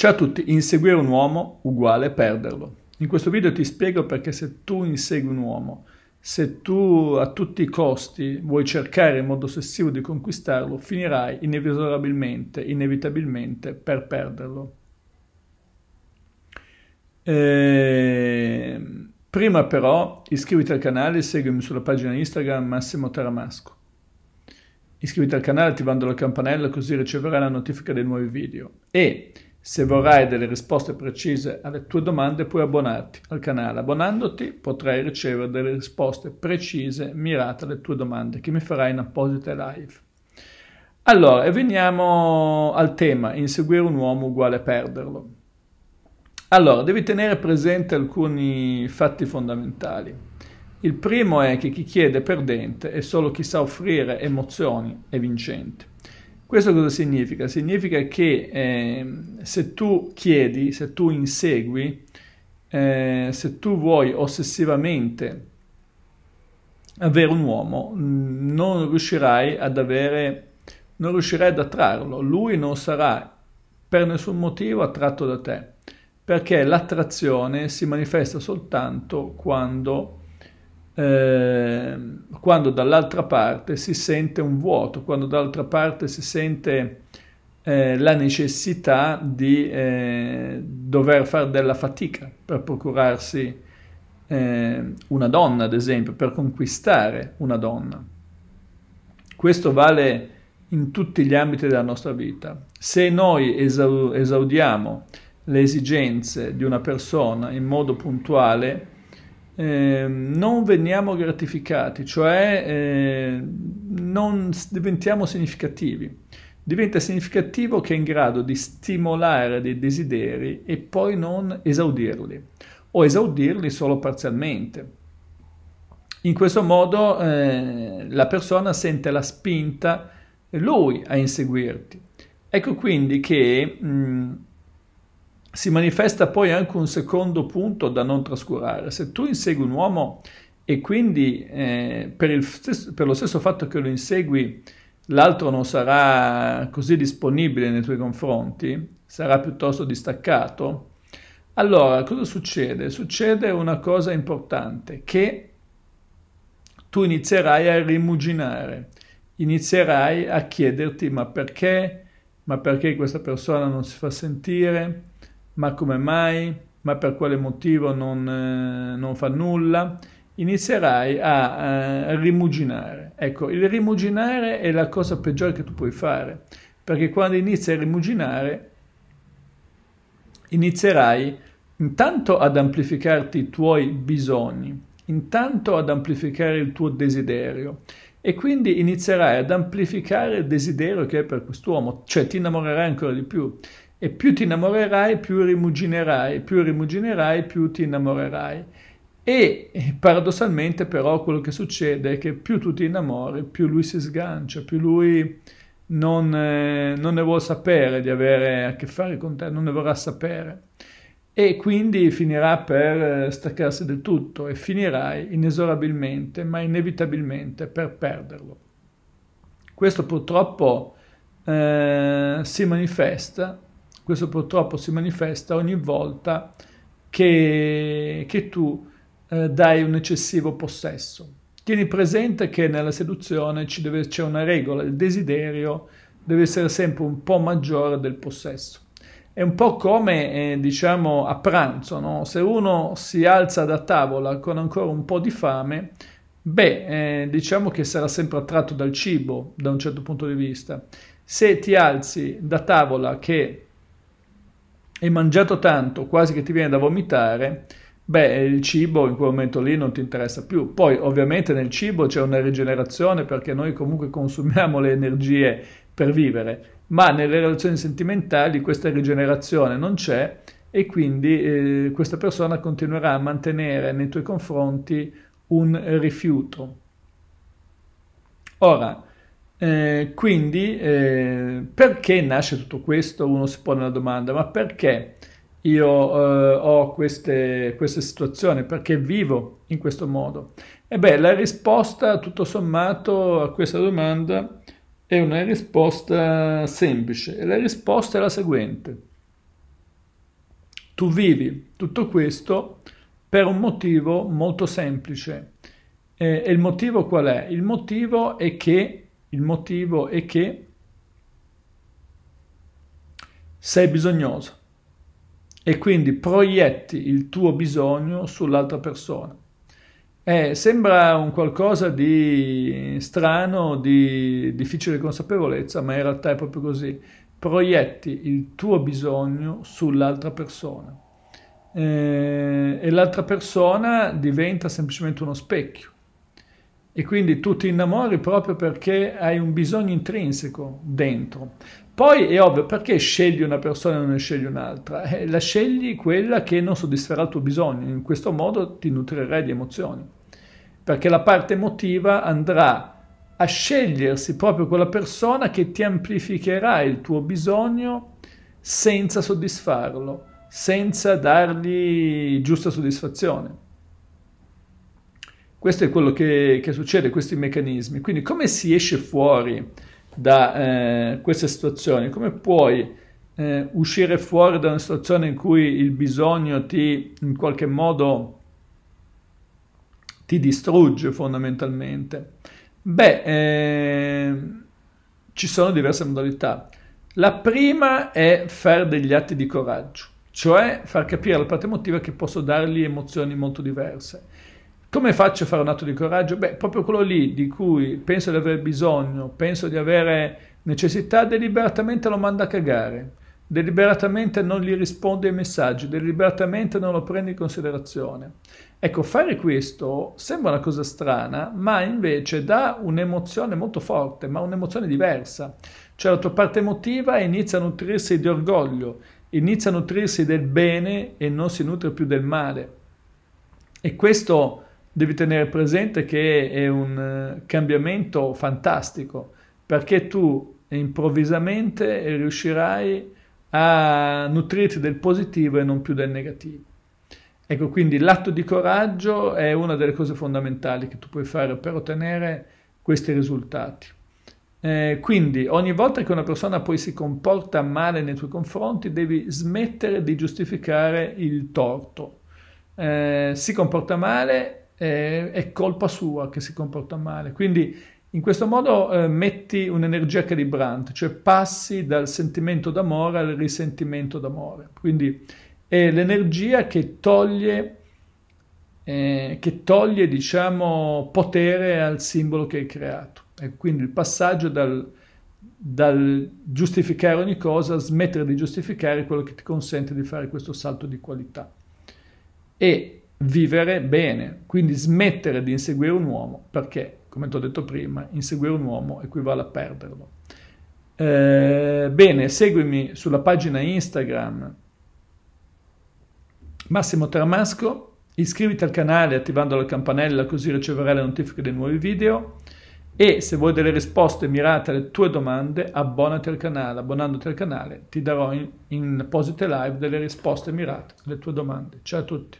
Ciao a tutti, inseguire un uomo uguale perderlo. In questo video ti spiego perché se tu insegui un uomo, se tu a tutti i costi vuoi cercare in modo ossessivo di conquistarlo, finirai inesorabilmente, inevitabilmente per perderlo. E... Ehm, prima però iscriviti al canale e seguimi sulla pagina Instagram Massimo Taramasco. Iscriviti al canale attivando la campanella così riceverai la notifica dei nuovi video. E se vorrai delle risposte precise alle tue domande puoi abbonarti al canale. Abbonandoti potrai ricevere delle risposte precise mirate alle tue domande che mi farai in apposite live. Allora, e veniamo al tema, inseguire un uomo uguale a perderlo. Allora, devi tenere presente alcuni fatti fondamentali. Il primo è che chi chiede perdente è solo chi sa offrire emozioni e vincente. Questo cosa significa? Significa che eh, se tu chiedi, se tu insegui, eh, se tu vuoi ossessivamente avere un uomo, non riuscirai ad avere, non riuscirai ad attrarlo. Lui non sarà per nessun motivo attratto da te, perché l'attrazione si manifesta soltanto quando Ehm, quando dall'altra parte si sente un vuoto, quando dall'altra parte si sente eh, la necessità di eh, dover fare della fatica per procurarsi eh, una donna, ad esempio, per conquistare una donna. Questo vale in tutti gli ambiti della nostra vita. Se noi esaudiamo le esigenze di una persona in modo puntuale, Ehm, non veniamo gratificati, cioè eh, non diventiamo significativi. Diventa significativo che è in grado di stimolare dei desideri e poi non esaudirli o esaudirli solo parzialmente. In questo modo eh, la persona sente la spinta lui a inseguirti. Ecco quindi che mh, si manifesta poi anche un secondo punto da non trascurare. Se tu insegui un uomo e quindi eh, per, il, per, lo stesso fatto che lo insegui l'altro non sarà così disponibile nei tuoi confronti, sarà piuttosto distaccato, allora cosa succede? Succede una cosa importante, che tu inizierai a rimuginare, inizierai a chiederti ma perché, ma perché questa persona non si fa sentire, ma come mai, ma per quale motivo non, eh, non fa nulla, inizierai a, a eh, rimuginare. Ecco, il rimuginare è la cosa peggiore che tu puoi fare, perché quando inizi a rimuginare inizierai intanto ad amplificarti i tuoi bisogni, intanto ad amplificare il tuo desiderio e quindi inizierai ad amplificare il desiderio che hai per quest'uomo, cioè ti innamorerai ancora di più e più ti innamorerai, più rimuginerai, più rimuginerai, più ti innamorerai. E paradossalmente però quello che succede è che più tu ti innamori, più lui si sgancia, più lui non, eh, non ne vuole sapere di avere a che fare con te, non ne vorrà sapere. E quindi finirà per eh, staccarsi del tutto e finirai inesorabilmente, ma inevitabilmente, per perderlo. Questo purtroppo eh, si manifesta questo purtroppo si manifesta ogni volta che, che tu eh, dai un eccessivo possesso. Tieni presente che nella seduzione c'è una regola, il desiderio deve essere sempre un po' maggiore del possesso. È un po' come, eh, diciamo, a pranzo, no? Se uno si alza da tavola con ancora un po' di fame, beh, eh, diciamo che sarà sempre attratto dal cibo, da un certo punto di vista. Se ti alzi da tavola che hai mangiato tanto, quasi che ti viene da vomitare, beh, il cibo in quel momento lì non ti interessa più. Poi ovviamente nel cibo c'è una rigenerazione perché noi comunque consumiamo le energie per vivere, ma nelle relazioni sentimentali questa rigenerazione non c'è e quindi eh, questa persona continuerà a mantenere nei tuoi confronti un rifiuto. Ora, eh, quindi eh, perché nasce tutto questo? Uno si pone la domanda, ma perché io eh, ho queste, queste, situazioni? Perché vivo in questo modo? E beh, la risposta tutto sommato a questa domanda è una risposta semplice e la risposta è la seguente. Tu vivi tutto questo per un motivo molto semplice. Eh, e il motivo qual è? Il motivo è che il motivo è che sei bisognoso e quindi proietti il tuo bisogno sull'altra persona. Eh, sembra un qualcosa di strano, di difficile consapevolezza, ma in realtà è proprio così. Proietti il tuo bisogno sull'altra persona eh, e l'altra persona diventa semplicemente uno specchio. E quindi tu ti innamori proprio perché hai un bisogno intrinseco dentro. Poi è ovvio, perché scegli una persona e non ne scegli un'altra? Eh, la scegli quella che non soddisferà il tuo bisogno, in questo modo ti nutrirai di emozioni, perché la parte emotiva andrà a scegliersi proprio quella persona che ti amplificherà il tuo bisogno senza soddisfarlo, senza dargli giusta soddisfazione. Questo è quello che, che succede, questi meccanismi. Quindi come si esce fuori da eh, queste situazioni? Come puoi eh, uscire fuori da una situazione in cui il bisogno ti in qualche modo ti distrugge fondamentalmente? Beh, eh, ci sono diverse modalità. La prima è fare degli atti di coraggio, cioè far capire alla parte emotiva che posso dargli emozioni molto diverse. Come faccio a fare un atto di coraggio? Beh, proprio quello lì di cui penso di aver bisogno, penso di avere necessità, deliberatamente lo manda a cagare, deliberatamente non gli risponde ai messaggi, deliberatamente non lo prende in considerazione. Ecco, fare questo sembra una cosa strana, ma invece dà un'emozione molto forte, ma un'emozione diversa. Cioè la tua parte emotiva inizia a nutrirsi di orgoglio, inizia a nutrirsi del bene e non si nutre più del male. E questo devi tenere presente che è un eh, cambiamento fantastico perché tu improvvisamente riuscirai a nutrirti del positivo e non più del negativo. Ecco, quindi l'atto di coraggio è una delle cose fondamentali che tu puoi fare per ottenere questi risultati. Eh, quindi ogni volta che una persona poi si comporta male nei tuoi confronti devi smettere di giustificare il torto. Eh, si comporta male eh, è colpa sua che si comporta male. Quindi in questo modo eh, metti un'energia calibrante, cioè passi dal sentimento d'amore al risentimento d'amore. Quindi è l'energia che toglie, eh, che toglie diciamo, potere al simbolo che hai creato. E quindi il passaggio dal, dal giustificare ogni cosa, a smettere di giustificare quello che ti consente di fare questo salto di qualità. E vivere bene, quindi smettere di inseguire un uomo perché, come ti ho detto prima, inseguire un uomo equivale a perderlo. Eh, bene, seguimi sulla pagina Instagram Massimo Termasco, iscriviti al canale attivando la campanella così riceverai le notifiche dei nuovi video e se vuoi delle risposte mirate alle tue domande abbonati al canale, abbonandoti al canale ti darò in, in posite live delle risposte mirate alle tue domande. Ciao a tutti!